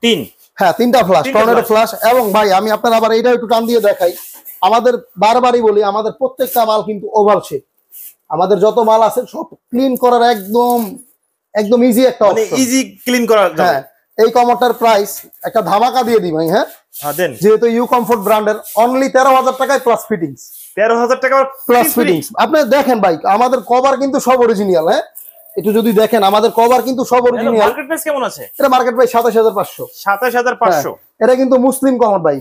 তিন হ্যাঁ তিনটা ফ্লাশ টর্নেডো ফ্লাশ এবং ভাই আমি আপনার আবার এটা একটু টান দিয়ে দেখাই আমাদের বারবারই বলি আমাদের প্রত্যেকটা মাল কিন্তু ওভার শেপ আমাদের যত মাল আছে সব ক্লিন করার একদম একদম ইজি একটা মানে ইজি ক্লিন করা হ্যাঁ এই কমরটার প্রাইস একটা ধামাকা দিয়ে দিই ভাই হ্যাঁ, হ্যাঁ যেহেতু ইউ কমফোর্ট ব্র্যান্ডের অনলি তেরো হাজার টাকায় প্লাস ফিটিংস তেরো হাজার টাকা প্লাস ফিটিংস আপনি দেখেন ভাই আমাদের কভার কিন্তু সব অরিজিনাল হ্যাঁ একটু যদি দেখেন আমাদের কভার কিন্তু সব অরিজিনাল মার্কেট প্রাইস কেমন আছে এটা মার্কেট প্রাইস 27500 27500 এটা কিন্তু মুসলিম কমর ভাই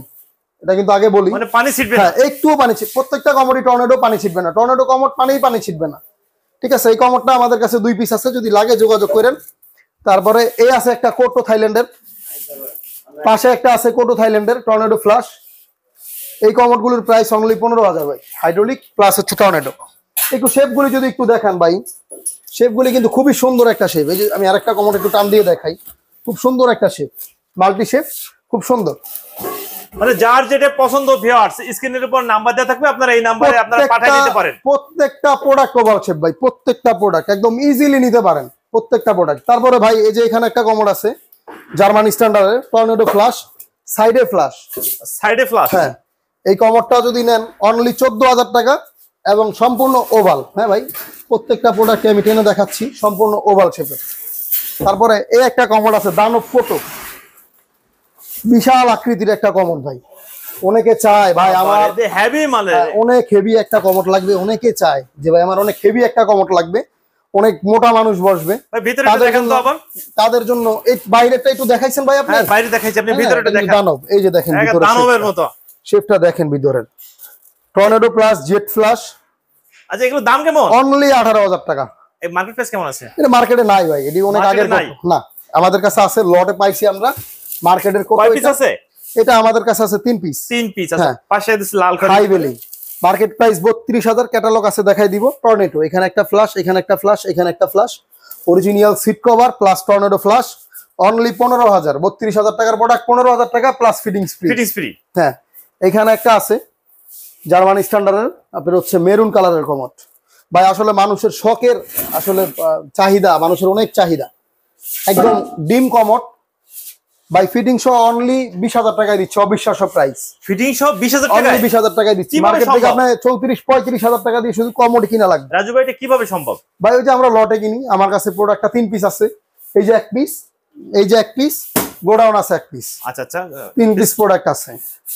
এটা কিন্তু আগে বলি মানে পানি ছিটবে না হ্যাঁ, একটুও পানি ছিট প্রত্যেকটা কমরই টর্নেডো পানি ছিটবে না টর্নেডো কমর পানিই পানি ছিটবে না ঠিক আছে এই কমরটা আমাদের কাছে দুই পিস আছে যদি লাগে যোগাযোগ করেন তারপরে এই আছে একটা কোটো থাইল্যান্ডের পাশে একটা আছে কোটো থাইল্যান্ডের টর্নেডো ফ্লাশ এই কমরগুলোর প্রাইস অনলি পনেরো হাজার ভাই হাইড্রোলিক প্লাস হচ্ছে টর্নেডো একটু শেপগুলি যদি একটু দেখান ভাই শেপগুলি কিন্তু খুবই সুন্দর একটা শেপ এই যে আমি আরেকটা কমর একটু টান দিয়ে দেখাই খুব সুন্দর একটা শেপ মাল্টি শেপ খুব সুন্দর মানে যার যেটা পছন্দ ভিউয়ার্স স্ক্রিনের উপর নাম্বার দেওয়া থাকবে আপনারা এই নম্বরে আপনারা পাঠিয়ে দিতে পারেন প্রত্যেকটা প্রোডাক্ট কভার শেপ ভাই প্রত্যেকটা প্রোডাক্ট একদম ইজিলি নিতে পারেন প্রত্যেকটা প্রোডাক্ট তারপরে ভাই এই যে এখানে একটা কমোড আছে জার্মান স্ট্যান্ডার্ডের টর্নেডো ফ্ল্যাশ সাইডে ফ্লাশ সাইডে ফ্ল্যাশ হ্যাঁ এই কমোডটা যদি নেন অনলি চোদ্দ হাজার টাকা এবং সম্পূর্ণ ওভাল হ্যাঁ ভাই প্রত্যেকটা প্রোডাক্টে আমি টেনে দেখাচ্ছি সম্পূর্ণ ওভাল শেপে তারপরে এই একটা কমোড আছে দানব ফটো বিশাল আকৃতির একটা কমট ভাই অনেকে চায় ভাই আমার হেভি মালে হ্যাঁ, অনেক হেভি একটা কমট লাগবে অনেকে চায় যে ভাই আমার অনেক হেভি একটা কমট লাগবে অনেক মোটা মানুষ বসবে তাদের জন্য একটু দেখাইছেন ভাই হ্যাঁ, হ্যাঁ, দেখেন দেখেন প্লাস আচ্ছা দাম কেমন অনলি টাকা এটা মার্কেটে নাই ভাই অনেক না আমাদের কাছে আছে লটে পাইছি আমরা মার্কেটের কয় পিস আছে এটা আমাদের কাছে আছে তিন পিস তিন পিস আছে হ্যাঁ। পাশে লাল হাই বেলিং মার্কেট প্রাইস বত্রিশ হাজার ক্যাটালগ আছে দেখাই দিব টর্নেটো এখানে একটা ফ্ল্যাশ এখানে একটা ফ্ল্যাশ এখানে একটা flush original seat cover plus tornado flush only পনেরো হাজার বত্রিশ হাজার টাকার প্রোডাক্ট পনেরো হাজার টাকা plus fitting free fittings free হ্যাঁ এখানে একটা আছে জার্মান স্ট্যান্ডার্ডের আপনার হচ্ছে মেরুন কালারের কমট ভাই আসলে মানুষের শখের আসলে চাহিদা মানুষের অনেক চাহিদা একদম ডিম কমট ভাই ফিটিং সহ অনলি 20000 টাকায় দিচ্ছি অবিশ্বাস্য প্রাইস ফিটিং সহ 20000 বিশ অনলি 20000 টাকায় দিচ্ছি মার্কেট থেকে আপনি 34 35000 টাকা দিয়ে শুধু কমোডি কিনা লাগবে রাজু ভাই এটা কিভাবে সম্ভব ভাই ওই যে আমরা লটে কিনি আমার কাছে প্রোডাক্টটা তিন পিস আছে এই যে এক পিস এই যে এক পিস গোডাউন আছে এক পিস আচ্ছা আচ্ছা তিন পিস প্রোডাক্ট আছে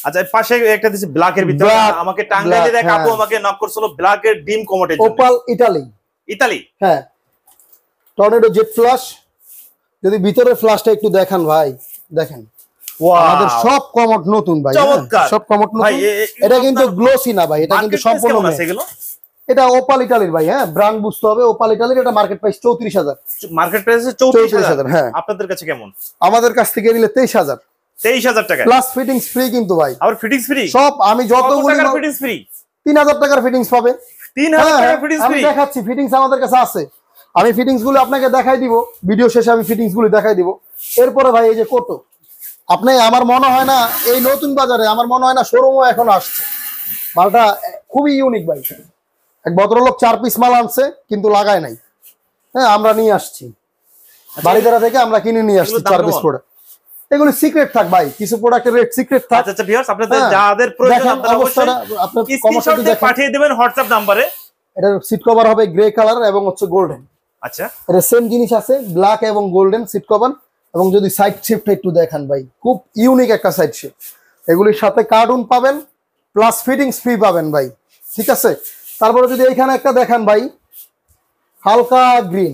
আচ্ছা পাশে একটা দিছি ব্ল্যাক এর ভিতরে আমাকে দিয়ে দেখ আপু হ্যাঁ। আমাকে নক করছিল ব্ল্যাক এর ডিম কমোডি ওপাল ইতালি ইতালি হ্যাঁ টর্নেডো জেট ফ্লাশ যদি ভিতরে ফ্লাশটা একটু দেখান ভাই দেখেন আমাদের কাছ থেকে নিলে তেইশ হাজার তেইশ হাজার সব আমি যতগুলো ফিটিংস তিন হাজার টাকার ফিটিংস পাবে হ্যাঁ, হ্যাঁ, দেখাচ্ছি ফিটিংস আমাদের কাছে আছে আমি ফিটিংস গুলো আপনাকে দেখাই দিব ভিডিও শেষে আমি ফিটিংস গুলো দেখাই দিব এরপরে ভাই এই যে কোটো আপনি আমার মনে হয় না এই নতুন বাজারে আমার মনে হয় না শোরুমও এখন আসছে মালটা খুবই ইউনিক ভাই এক ভদ্রলোক চার পিস মাল আনছে কিন্তু লাগায় নাই হ্যাঁ আমরা নিয়ে আসছি আচ্ছা, বাড়িদারা থেকে আমরা কিনে নিয়ে আসছি চার পিস প্রোডাক্ট এগুলো সিক্রেট থাক ভাই কিছু প্রোডাক্টের রেট সিক্রেট থাক আচ্ছা ভিউয়ার্স আচ্ছা, আপনাদের হ্যাঁ, যাদের প্রয়োজন আপনারা অবশ্যই পাঠিয়ে দিবেন WhatsApp নম্বরে এটা সিট কভার হবে গ্রে কালার এবং হচ্ছে গোল্ডেন আচ্ছা এটা সেম জিনিস আছে ব্ল্যাক এবং গোল্ডেন সিট কভার এবং যদি সাইড শিফট একটু দেখান ভাই খুব ইউনিক একটা সাইড শিফট এগুলির সাথে কার্টুন পাবেন প্লাস ফিটিংস ফ্রি পাবেন ভাই ঠিক আছে তারপরে যদি এখানে একটা দেখান ভাই হালকা গ্রিন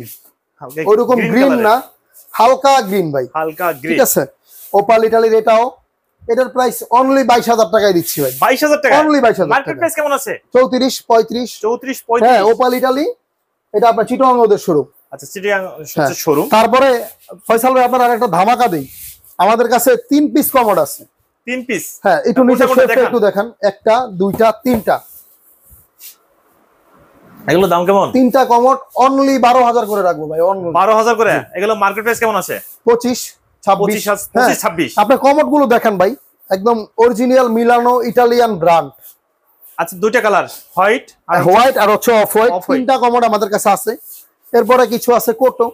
ওইরকম গ্রিন না হালকা গ্রিন ভাই হালকা গ্রিন ঠিক আছে ওপাল ইটালির এটাও এটার প্রাইস অনলি বাইশ হাজার টাকায় দিচ্ছি ভাই বাইশ হাজার টাকা অনলি বাইশ হাজার মার্কেট প্রাইস কেমন আছে চৌত্রিশ পঁয়ত্রিশ চৌত্রিশ হ্যাঁ ওপাল ইটালি এটা আপনার চিটং ওদের স্বরূপ আচ্ছা, হ্যাঁ। তারপরে ফয়সাল ভাই আপনার ধামাকা আমাদের কাছে তিন পিস আছে তিন পিস হ্যাঁ একটু নিচে একটু দেখেন একটা দুইটা তিনটা কমোড অনলি বারো হাজার করে রাখবো ভাই বারো হাজার করে এগুলো মার্কেট কেমন আছে পঁচিশ ছাব্বিশ হ্যাঁ। দেখেন ভাই একদম মিলানো ইটালিয়ান আচ্ছা দুইটা কালার হোয়াইট আর হোয়াইট আর হচ্ছে অফ হোয়াইট তিনটা কমোড আমাদের কাছে আছে এরপরে কিছু আছে কোটো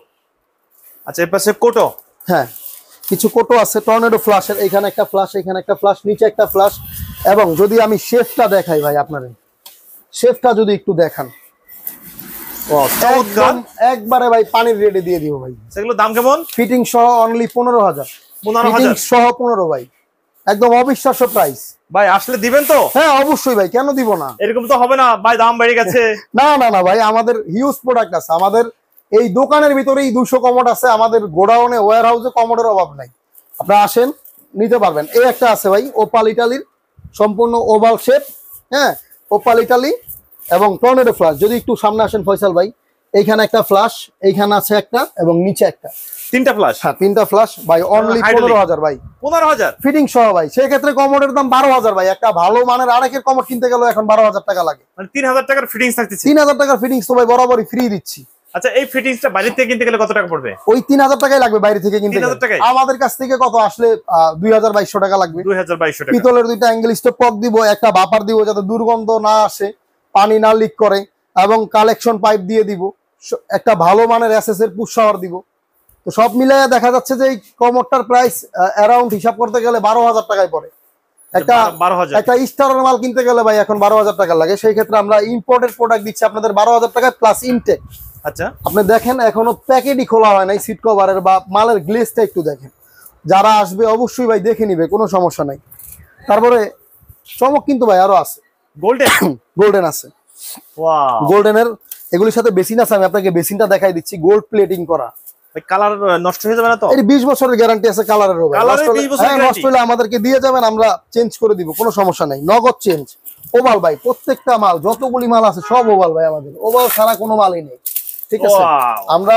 আচ্ছা এর পাশে কোটো হ্যাঁ কিছু কোটো আছে টর্নেডো ফ্লাশের এখানে একটা ফ্লাশ এখানে একটা ফ্লাশ নিচে একটা ফ্লাশ এবং যদি আমি শেফটা দেখাই ভাই আপনারে শেফটা যদি একটু দেখান একবারে ভাই পানির রেটে দিয়ে দিব ভাই সেগুলো দাম কেমন ফিটিং সহ অনলি পনেরো হাজার পনেরো হাজার সহ পনেরো ভাই একদম অবিশ্বাস্য প্রাইস ভাই আসলে দিবেন তো হ্যাঁ অবশ্যই ভাই কেন দিব না এরকম তো হবে না ভাই দাম বেড়ে গেছে না না না ভাই আমাদের হিউজ প্রোডাক্ট আছে আমাদের এই দোকানের ভিতরেই দুশো কমোড আছে আমাদের গোডাউনে ওয়ার হাউসে কমোডের অভাব নাই আপনারা আসেন নিতে পারবেন এই একটা আছে ভাই ওপাল ইটালির সম্পূর্ণ ওভাল শেপ হ্যাঁ ওপাল ইটালি এবং টর্নেডো ফ্লাশ যদি একটু সামনে আসেন ফয়সাল ভাই এইখানে একটা ফ্লাশ এইখানে আছে একটা এবং নিচে একটা তিনটা ফ্লাশ হ্যাঁ তিনটা ফ্লাশ ভাই অনলি হ্যাঁ, 15000 ভাই 15000 ফিটিং সহ ভাই সেই ক্ষেত্রে কমোডের দাম 12000 ভাই একটা ভালো মানের আরেকের কমোড কিনতে গেলে এখন 12000 টাকা লাগে মানে 3000 টাকার ফিটিংস থাকতেছে 3000 টাকার ফিটিংস তো ভাই বরাবরই ফ্রি দিচ্ছি আচ্ছা এই ফিটিংসটা বাইরে থেকে কিনতে গেলে কত টাকা পড়বে ওই 3000 টাকাই লাগবে বাইরে থেকে কিনতে টাকা আমাদের কাছ থেকে কত আসলে 2200 টাকা লাগবে 2200 টাকা পিতলের দুইটা অ্যাঙ্গেল স্টপ কক দিব একটা বাপার দিব যাতে দুর্গন্ধ না আসে পানি না লিক করে এবং কালেকশন পাইপ দিয়ে দিব একটা ভালো মানের এসএস এর পুশ শাওয়ার দিব তো সব মিলিয়ে দেখা যাচ্ছে যে এই কমরটার প্রাইস অ্যারাউন্ড হিসাব করতে গেলে বারো হাজার টাকায় পড়ে আচ্ছা, একটা বারো হাজার একটা স্টারের মাল কিনতে গেলে ভাই এখন বারো হাজার টাকা লাগে সেই ক্ষেত্রে আমরা ইম্পোর্টেড প্রোডাক্ট দিচ্ছি আপনাদের বারো হাজার টাকায় প্লাস ইনটেক আচ্ছা আপনি দেখেন এখনো প্যাকেটই খোলা হয় নাই সিট কভারের বা মালের গ্লেসটা একটু দেখেন যারা আসবে অবশ্যই ভাই দেখে নিবে কোনো সমস্যা নাই তারপরে চমক কিন্তু ভাই আরো আছে গোল্ডেন গোল্ডেন আছে গোল্ডেনের এগুলির সাথে বেসিন আছে আমি আপনাকে বেসিনটা দেখাই দিচ্ছি গোল্ড প্লেটিং করা কালার নষ্ট হয়ে যাবে না বছরের গ্যারান্টি আছে হ্যাঁ, আমাদেরকে দিয়ে যাবেন আমরা চেঞ্জ করে কোনো সমস্যা নাই নগদ চেঞ্জ ওভাল প্রত্যেকটা মাল যতগুলি মাল আছে সব ওভাল আমাদের ওভাল কোনো মালই নেই ঠিক আছে আমরা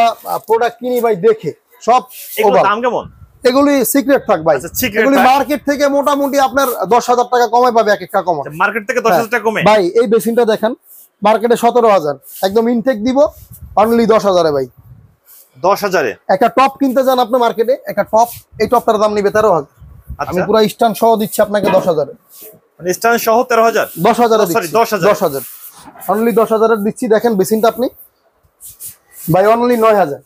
প্রোডাক্ট কিনি ভাই দেখে সব কেমন এগুলি সিক্রেট আচ্ছা, মার্কেট থেকে মোটামুটি আপনার দশ হাজার টাকা কমায় পাবে এক একটা মার্কেট আচ্ছা, থেকে হ্যাঁ। ভাই এই বেসিনটা দেখেন মার্কেটে সতেরো হাজার একদম ইনটেক দিব অনলি দশ হাজারে ভাই দশ হাজারে একটা টপ কিনতে যান আপনি মার্কেটে একটা টপ এই টপটার দাম নিবে তেরো হাজার আচ্ছা। আমি পুরো স্ট্যান্ড সহ দিচ্ছি আপনাকে দশ হাজারে স্ট্যান্ড মানে সহ তেরো হাজার দশ হাজারে oh, দশ হাজার অনলি দশ হাজারের দিচ্ছি দেখেন বেসিনটা আপনি বাই অনলি নয় হাজার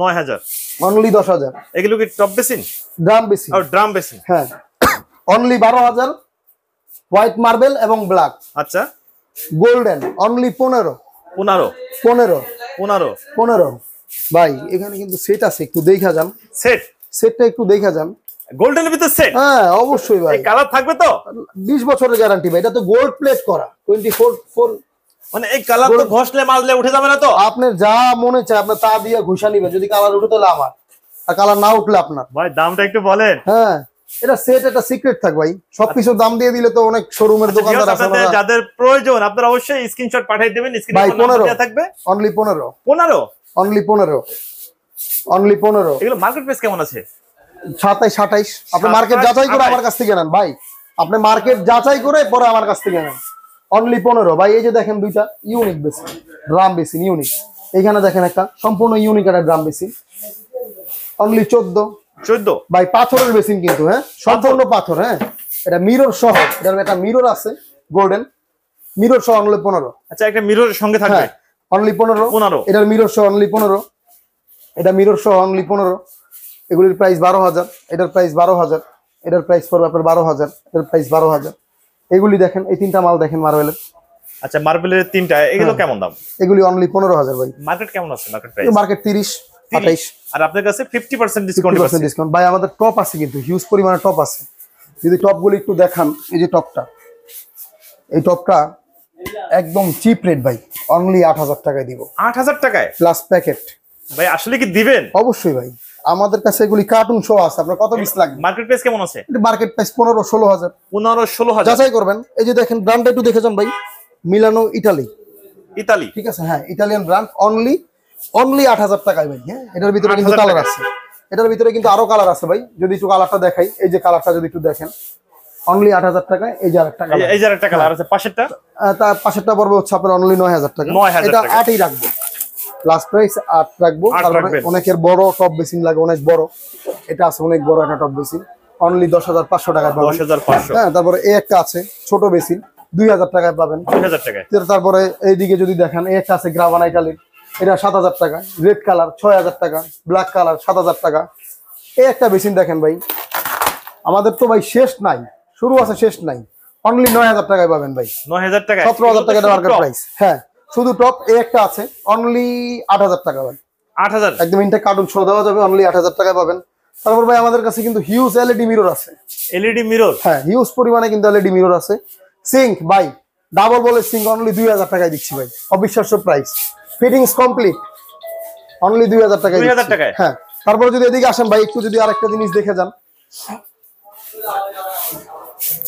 নয় হাজার অনলি দশ হাজার এগুলো top basin drum basin drum oh, basin হ্যাঁ অনলি বারো হাজার হোয়াইট মার্বেল এবং ব্ল্যাক আচ্ছা গোল্ডেন অনলি পনেরো পনেরো পনেরো পনেরো পনেরো ভাই এখানে কিন্তু সেট আছে একটু দেখা যান সেট সেটটা একটু দেখা যান গোল্ডেন ভিতর সেট হ্যাঁ অবশ্যই ভাই কালার থাকবে তো 20 বছরের গ্যারান্টি ভাই এটা তো গোল্ড প্লেট করা 24 ফোর মানে এই কালার তো ঘষলে মাজলে উঠে যাবে না তো আপনি যা মনে চায় আপনি তা দিয়ে ঘষা নিবেন যদি কালার উঠে তাহলে আমার আর কালার না উঠলে আপনার ভাই দামটা একটু বলেন হ্যাঁ এটা সেট একটা সিক্রেট থাক ভাই সবকিছু দাম দিয়ে দিলে তো অনেক শোরুমের আচ্ছা, দোকানদার আছে যাদের প্রয়োজন আপনারা অবশ্যই স্ক্রিনশট পাঠিয়ে দেবেন স্ক্রিনশট থাকবে অনলি 15 15 অনলি পনেরো অনলি পনেরো এগুলো মার্কেট প্রাইস কেমন আছে সাতাইশ আঠাইশ আপনি মার্কেট যাচাই করে আমার কাছ থেকে নেন ভাই আপনি মার্কেট যাচাই করে পরে আমার কাছ থেকে নেন অনলি পনেরো ভাই এই যে দেখেন দুইটা unique basin drum basin unique এখানে দেখেন একটা সম্পূর্ণ ইউনিক একটা ড্রাম বেসিন অনলি চোদ্দ চোদ্দ ভাই পাথরের বেসিন কিন্তু হ্যাঁ সম্পূর্ণ পাথর হ্যাঁ এটা মিরর সহ এটার একটা মিরর আছে গোল্ডেন মিরর সহ অনলি পনেরো আচ্ছা একটা মিররের সঙ্গে থাকবে হ্যাঁ। অনলি পনেরো পনেরো এটার মিরর সহ অনলি পনেরো এটা মিরর সহ অনলি পনেরো এগুলির প্রাইস বারো হাজার এটার প্রাইস বারো হাজার এটার প্রাইস পড়বে আপনার বারো হাজার এটার প্রাইস বারো হাজার এগুলি দেখেন এই তিনটা মাল দেখেন মার্বেলের আচ্ছা মার্বেলের তিনটা এগুলো হ্যাঁ। কেমন দাম এগুলি অনলি পনেরো হাজার ভাই মার্কেট কেমন আছে মার্কেট প্রাইস মার্কেট তিরিশ আঠাইশ আর আপনার কাছে ফিফটি পার্সেন্ট ডিসকাউন্ট ডিসকাউন্ট ভাই আমাদের টপ আছে কিন্তু হিউজ পরিমাণে টপ আছে যদি টপগুলি একটু দেখান এই যে টপটা এই টপটা একদম চিপ রেট ভাই অনলি আট হাজার টাকায় দিব আট হাজার টাকায় প্লাস প্যাকেট ভাই আসলে কি দিবেন অবশ্যই ভাই আমাদের কাছে এগুলি কার্টুন শো আছে আপনার কত পিস লাগবে মার্কেট প্রাইস কেমন আছে মার্কেট প্রাইস পনেরো ষোলো হাজার পনেরো ষোলো হাজার যাচাই করবেন এই যে দেখেন ব্র্যান্ডে একটু দেখে যান ভাই মিলানো ইটালি ইতালি ঠিক আছে হ্যাঁ ইটালিয়ান ব্র্যান্ড অনলি অনলি আট হাজার টাকায় ভাই হ্যাঁ এটার ভিতরে কিন্তু কালার আছে এটার ভিতরে কিন্তু আরো কালার আছে ভাই যদি একটু কালারটা দেখাই এই যে কালারটা যদি একটু দেখেন অনলি আট হাজার টাকা এই যে আরেকটা কালার এই তার পাশেরটা পড়বে হচ্ছে আপনার অনলি নয় হাজার টাকা এটা আটই রাখবো লাস্ট প্রাইস আট রাখবো তারপরে অনেকের বড় টপ বেসিন লাগে অনেক বড় এটা আছে অনেক বড় একটা টপ বেসিন অনলি দশ হাজার পাঁচশো টাকা দশ হ্যাঁ তারপরে এ একটা আছে ছোট বেসিন দুই হাজার টাকায় পাবেন তারপরে এইদিকে যদি দেখেন এ একটা আছে গ্রাভানাই কালির এটা সাত হাজার টাকা রেড কালার ছয় হাজার টাকা ব্ল্যাক কালার সাত হাজার টাকা এই একটা বেসিন দেখেন ভাই আমাদের তো ভাই শেষ নাই শুরু আছে শেষ নাই অনলি নয় হাজার টাকায় পাবেন ভাই নয় হাজার টাকা সতেরো হাজার টাকা মার্কেট প্রাইস হ্যাঁ শুধু টপ এ একটা আছে অনলি আট হাজার টাকা ভাই আট হাজার একদম ইনটা কার্টুন ছোড়া দেওয়া যাবে অনলি আট হাজার টাকায় পাবেন তারপর ভাই আমাদের কাছে কিন্তু হিউজ এলইডি মিরর আছে এলইডি মিরর e হ্যাঁ হিউজ পরিমাণে কিন্তু এলইডি মিরর e আছে সিঙ্ক ভাই ডাবল বলে সিঙ্ক অনলি দুই হাজার টাকায় দিচ্ছি ভাই অবিশ্বাস্য প্রাইস ফিটিংস কমপ্লিট অনলি দুই হাজার টাকায় দুই হাজার টাকায় হ্যাঁ তারপর যদি এদিকে আসেন ভাই একটু যদি আরেকটা জিনিস দেখে যান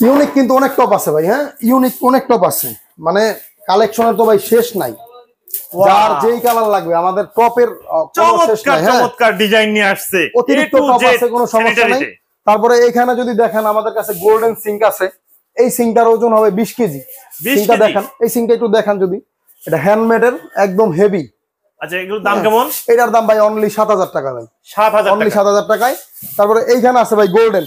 ইউনিক কিন্তু অনেক টপ আছে ভাই হ্যাঁ ইউনিক অনেক টপ আছে মানে কালেকশনের তো ভাই শেষ নাই যার যেই কালার লাগবে আমাদের টপের চমৎকার ডিজাইন হ্যাঁ? নিয়ে আসছে অতিরিক্ত টপ আছে কোনো সমস্যা নাই তারপরে এখানে যদি দেখেন আমাদের কাছে গোল্ডেন সিঙ্ক আছে এই সিঙ্কটার ওজন হবে বিশ কেজি সিঙ্কটা দেখেন এই সিঙ্কটা একটু দেখান যদি এটা হ্যান্ডমেডের একদম হেভি আচ্ছা, দাম কেমন এটার দাম ভাই অনলি সাত হাজার টাকা ভাই সাত হাজার অনলি সাত হাজার টাকায় তারপরে এইখানে আছে ভাই গোল্ডেন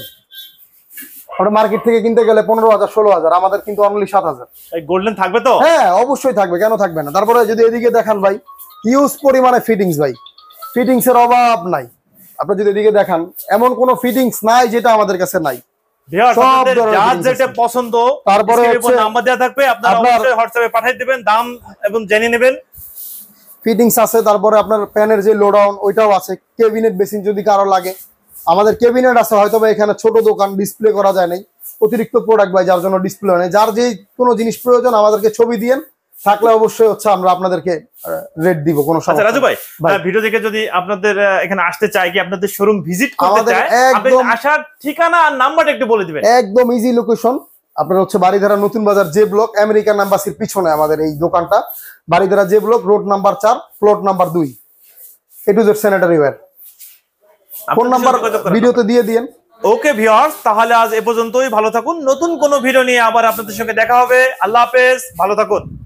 ওটা মার্কেট থেকে কিনতে গেলে পনেরো হাজার ষোলো হাজার আমাদের কিন্তু অনলি সাত হাজার গোল্ডেন থাকবে তো হ্যাঁ অবশ্যই থাকবে কেন থাকবে না তারপরে যদি এদিকে দেখান ভাই ইউজ পরিমানে ফিটিংস ভাই ফিটিংস এর অভাব নাই আপনি যদি এদিকে দেখান এমন কোন ফিটিংস নাই যেটা আমাদের কাছে নাই তারপরে আপনার প্যানের যে লোডাউন ওইটাও আছে কেবিনেট বেসিন যদি কারো লাগে আমাদের ক্যাবিনেট আছে হয়তো বা এখানে ছোট দোকান ডিসপ্লে করা যায় নাই অতিরিক্ত প্রোডাক্ট বাই যার জন্য ডিসপ্লে হয় যার যে কোনো জিনিস প্রয়োজন আমাদেরকে ছবি দিয়েন থাকলে অবশ্যই হচ্ছে আমরা আপনাদেরকে রেট দিব কোনো সমস্যা আচ্ছা, রাজু ভাই ভিডিও দেখে যদি আপনাদের এখানে আসতে চাই কি আপনাদের শোরুম ভিজিট করতে চায় একদম আসার ঠিকানা আর নাম্বারটা একটু বলে দিবেন একদম ইজি লোকেশন আপনার হচ্ছে বাড়িধারা নতুন বাজার যে ব্লক আমেরিকান নাম্বাসির পিছনে আমাদের এই দোকানটা বাড়িধারা যে ব্লক রোড নাম্বার চার প্লট নাম্বার দুই A to Z sanitary ware phone number ভিডিওতে দিয়ে দিন ওকে ভিউয়ার্স তাহলে আজ এ পর্যন্তই ভালো থাকুন নতুন কোনো ভিডিও নিয়ে আবার আপনাদের সঙ্গে দেখা হবে আল্লাহ হাফেজ ভালো থাকুন